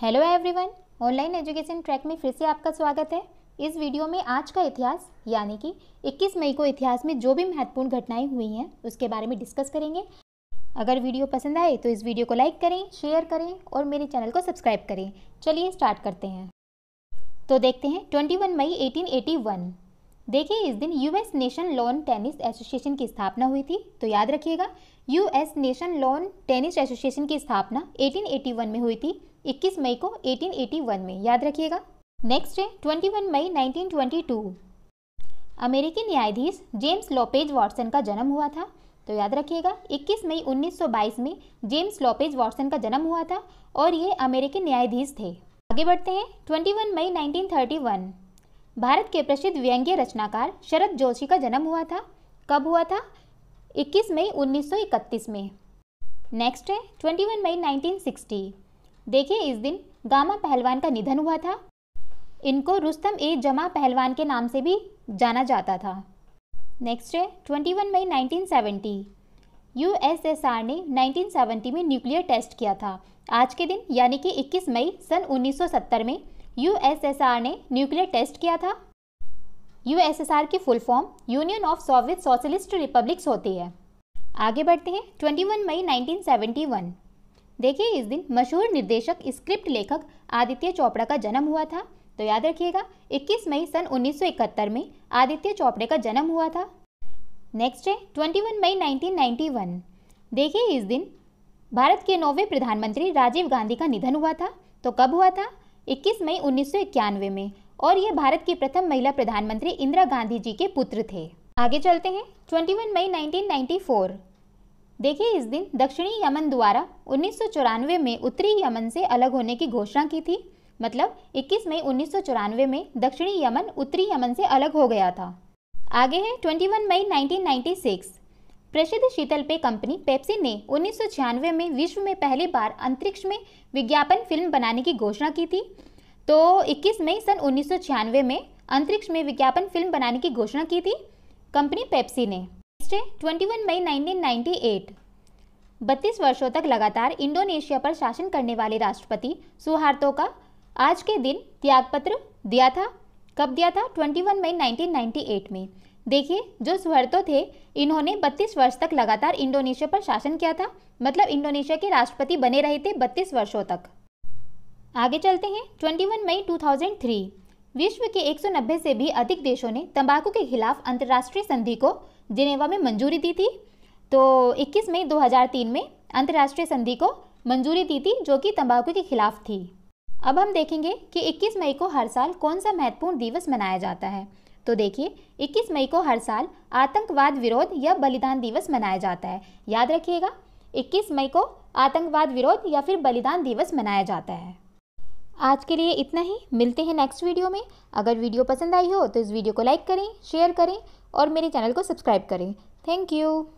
hello everyone online education track में फिर से आपका स्वागत है इस वीडियो में आज का इतिहास यानी कि 21 मई को इतिहास में जो भी महत्वपूर्ण घटनाएं हुई हैं उसके बारे में डिस्कस करेंगे अगर वीडियो पसंद आए तो इस वीडियो को लाइक करें शेयर करें और मेरे चैनल को सब्सक्राइब करें चलिए स्टार्ट करते हैं तो देखते हैं ट्वेंटी मई एटीन देखिए इस दिन US nation lawn tennis association की स्थापना हुई थी तो याद रखिएगा US nation lawn tennis association की स्थापना 1881 में हुई थी 21 मई को 1881 में याद रखिएगा नेक्स्ट है 21 मई 1922 अमेरिकी न्यायाधीश जेम्स लोपेज वॉटसन का जन्म हुआ था तो याद रखिएगा 21 मई 1922 में जेम्स लोपेज वॉटसन का जन्म हुआ था और ये अमेरिकी न्यायाधीश थे आगे बढ़ते हैं 21 मई 1931 भारत के प्रसिद्ध व्यंग्य रचनाकार शरद जोशी का जन्म हुआ था कब हुआ था 21 मई 1931 में नेक्स्ट है 21 मई सिक्सटी देखिए इस दिन गामा पहलवान का निधन हुआ था इनको रुस्तम ए जमा पहलवान के नाम से भी जाना जाता था नेक्स्ट है twenty one May nineteen seventy U S S R ने नाइनटीन सेवेंटी में न्यूक्लियर टेस्ट किया था आज के दिन यानी कि इक्कीस मई सन उन्नीस सौ सत्तर में यू एस एस आर ने न्यूक्लियर टेस्ट किया था यू एस एस आर की full form Union of Soviet Socialist Republics होती है आगे बढ़ते हैं twenty one May nineteen seventy one देखिए इस दिन मशहूर निर्देशक स्क्रिप्ट लेखक आदित्य चोपड़ा का जन्म हुआ था तो याद रखिएगा 21 मई सन 1971 में आदित्य चोपड़े का जन्म हुआ था नेक्स्ट है 21 मई 1991 देखिए इस दिन भारत के नौवे प्रधानमंत्री राजीव गांधी का निधन हुआ था तो कब हुआ था 21 मई उन्नीस में और ये भारत की प्रथम महिला प्रधानमंत्री इंदिरा गांधी जी के पुत्र थे आगे चलते हैं 21 मई 1994 देखिए इस दिन दक्षिणी यमन द्वारा उन्नीस में उत्तरी यमन से अलग होने की घोषणा की थी मतलब 21 मई उन्नीस में दक्षिणी यमन उत्तरी यमन से अलग हो गया था आगे है 21 मई 1996 प्रसिद्ध शीतल पेय कंपनी पेप्सी ने उन्नीस में विश्व में पहली बार अंतरिक्ष में विज्ञापन फिल्म बनाने की घोषणा की थी तो 21 मई सन उन्नीस में अंतरिक्ष में विज्ञापन फिल्म बनाने की घोषणा की थी कंपनी पेप्सी ने नेक्स्ट है 21 मई 1998 बत्तीस वर्षों तक लगातार इंडोनेशिया पर शासन करने वाले राष्ट्रपति सुहार्तो का आज के दिन त्यागपत्र दिया था कब दिया था 21 मई 1998 में देखिए जो सुहर्तो थे इन्होंने 32 वर्ष तक लगातार इंडोनेशिया पर शासन किया था मतलब इंडोनेशिया के राष्ट्रपति बने रहे थे 32 वर्षों तक आगे चलते हैं 21 मई 2003 विश्व के 190 से भी अधिक देशों ने तंबाकू के खिलाफ अंतर्राष्ट्रीय संधि को जिनेवा में मंजूरी दी थी तो 21 मई 2003 में अंतर्राष्ट्रीय संधि को मंजूरी दी थी जो कि तंबाकू के खिलाफ थी अब हम देखेंगे कि 21 मई को हर साल कौन सा महत्वपूर्ण दिवस मनाया जाता है तो देखिए 21 मई को हर साल आतंकवाद विरोध या बलिदान दिवस मनाया जाता है याद रखिएगा 21 मई को आतंकवाद विरोध या फिर बलिदान दिवस मनाया जाता है आज के लिए इतना ही मिलते हैं नेक्स्ट वीडियो में अगर वीडियो पसंद आई हो तो इस वीडियो को लाइक करें शेयर करें और मेरे चैनल को सब्सक्राइब करें थैंक यू